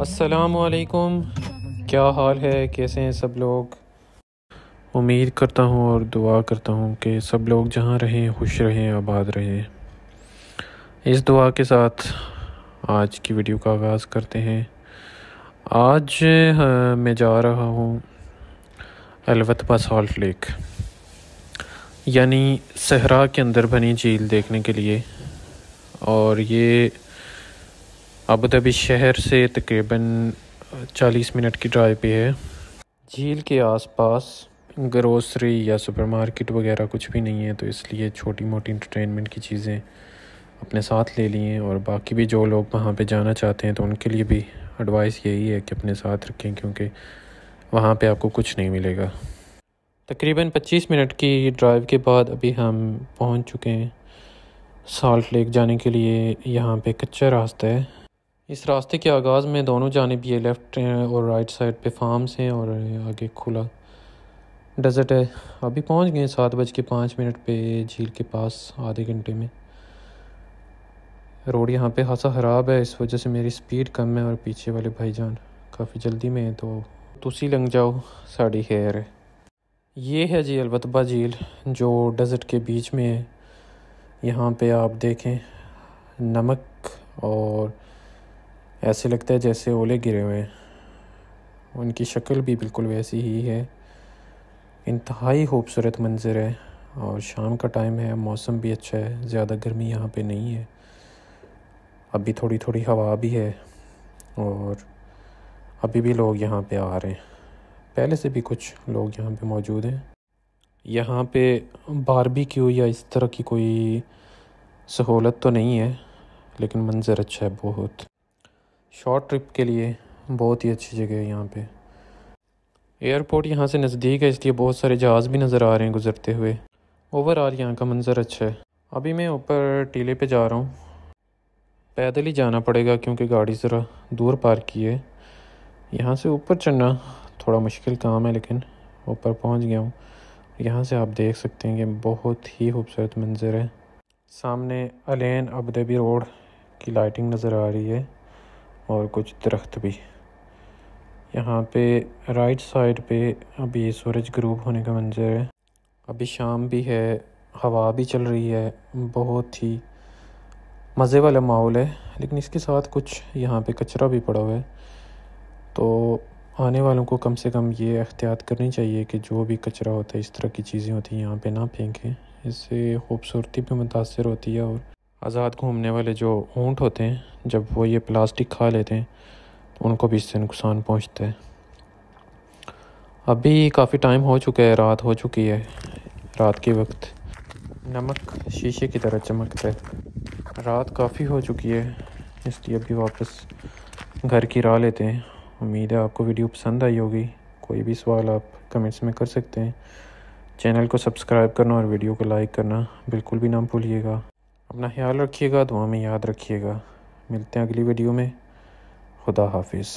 असलकुम क्या हाल है कैसे हैं सब लोग उम्मीद करता हूँ और दुआ करता हूँ कि सब लोग जहाँ रहें खुश रहें आबाद रहें इस दुआ के साथ आज की वीडियो का आगाज़ करते हैं आज मैं जा रहा हूँ अलवतपा सॉल्ट लेक यानी सहरा के अंदर बनी झील देखने के लिए और ये अबू धाबी शहर से तकरीबन 40 मिनट की ड्राइव पे है झील के आसपास ग्रोसरी या सुपरमार्केट वगैरह कुछ भी नहीं है तो इसलिए छोटी मोटी इंटरटेनमेंट की चीज़ें अपने साथ ले लिए और बाकी भी जो लोग वहाँ पे जाना चाहते हैं तो उनके लिए भी एडवाइस यही है कि अपने साथ रखें क्योंकि वहाँ पे आपको कुछ नहीं मिलेगा तकरीबन 25 मिनट की ड्राइव के बाद अभी हम पहुँच चुके हैं साल्ट लेक जाने के लिए यहाँ पे कच्चा रास्ता है इस रास्ते के आगाज़ में दोनों जानब ये लेफ़्ट और राइट साइड पे फार्म्स हैं और आगे खुला डेजर्ट है अभी पहुंच गए सात बज के पाँच मिनट पे झील के पास आधे घंटे में रोड यहाँ पे खासा ख़राब है इस वजह से मेरी स्पीड कम है और पीछे वाले भाईजान काफ़ी जल्दी में है तो तुसी लंग जाओ साड़ी हेयर है ये है जी अलबतबा झील जो डेजर्ट के बीच में है यहाँ पर आप देखें नमक और ऐसे लगता है जैसे ओले गिरे हुए हैं उनकी शक्ल भी बिल्कुल वैसी ही है इंतहाई खूबसूरत मंज़र है और शाम का टाइम है मौसम भी अच्छा है ज़्यादा गर्मी यहाँ पे नहीं है अभी थोड़ी थोड़ी हवा भी है और अभी भी लोग यहाँ पे आ रहे हैं पहले से भी कुछ लोग यहाँ पे मौजूद हैं यहाँ पे बारबेक्यू या इस तरह की कोई सहूलत तो नहीं है लेकिन मंज़र अच्छा है बहुत शॉर्ट ट्रिप के लिए बहुत ही अच्छी जगह है यहाँ पे एयरपोर्ट यहाँ से नज़दीक है इसलिए बहुत सारे जहाज़ भी नज़र आ रहे हैं गुजरते हुए ओवरऑल यहाँ का मंज़र अच्छा है अभी मैं ऊपर टीले पे जा रहा हूँ पैदल ही जाना पड़ेगा क्योंकि गाड़ी ज़रा दूर पार की है यहाँ से ऊपर चढ़ना थोड़ा मुश्किल काम है लेकिन ऊपर पहुँच गया हूँ यहाँ से आप देख सकते हैं कि बहुत ही खूबसूरत मंज़र है सामने अलेन अबदेबी रोड की लाइटिंग नज़र आ रही है और कुछ दरख्त भी यहाँ पे राइट साइड पे अभी सूरज ग्रूप होने का मंजर है अभी शाम भी है हवा भी चल रही है बहुत ही मज़े वाला माहौल है लेकिन इसके साथ कुछ यहाँ पे कचरा भी पड़ा हुआ है तो आने वालों को कम से कम ये एहतियात करनी चाहिए कि जो भी कचरा होता है इस तरह की चीज़ें होती हैं यहाँ पे ना फेंकें इससे खूबसूरती भी मुतासर होती है और आज़ाद घूमने वाले जो ऊँट होते हैं जब वो ये प्लास्टिक खा लेते हैं तो उनको भी इससे नुकसान पहुँचता है अभी काफ़ी टाइम हो चुका है रात हो चुकी है रात के वक्त नमक शीशे की तरह चमकता है रात काफ़ी हो चुकी है इसलिए अभी वापस घर की राह लेते हैं उम्मीद है आपको वीडियो पसंद आई होगी कोई भी सवाल आप कमेंट्स में कर सकते हैं चैनल को सब्सक्राइब करना और वीडियो को लाइक करना बिल्कुल भी ना भूलिएगा अपना ख्याल रखिएगा दुआ में याद रखिएगा मिलते हैं अगली वीडियो में खुदा हाफिज़